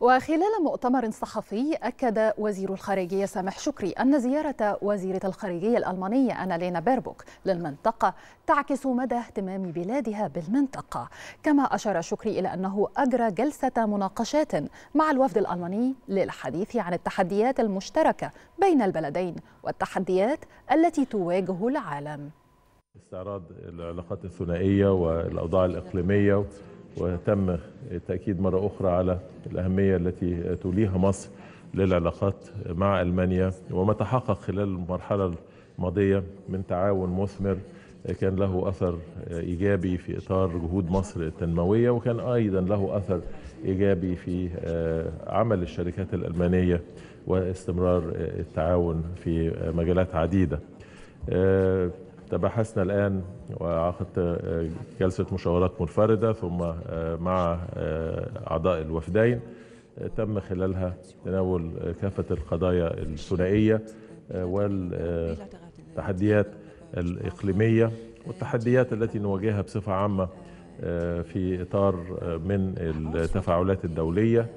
وخلال مؤتمر صحفي أكد وزير الخارجية سامح شكري أن زيارة وزيرة الخارجية الألمانية أنالينا بيربوك للمنطقة تعكس مدى اهتمام بلادها بالمنطقة كما أشار شكري إلى أنه أجرى جلسة مناقشات مع الوفد الألماني للحديث عن التحديات المشتركة بين البلدين والتحديات التي تواجه العالم استعراض العلاقات الثنائية والأوضاع الإقليمية وتم التأكيد مرة أخرى على الأهمية التي توليها مصر للعلاقات مع ألمانيا وما تحقق خلال المرحلة الماضية من تعاون مثمر كان له أثر إيجابي في إطار جهود مصر التنموية وكان أيضا له أثر إيجابي في آه، عمل الشركات الألمانية واستمرار التعاون في مجالات عديدة آه، تبحثنا الآن وعقدت آه، جلسة مشاورات منفردة ثم آه، مع آه، أعضاء الوفدين تم خلالها تناول كافة القضايا الثنائية والتحديات الإقليمية والتحديات التي نواجهها بصفة عامة في إطار من التفاعلات الدولية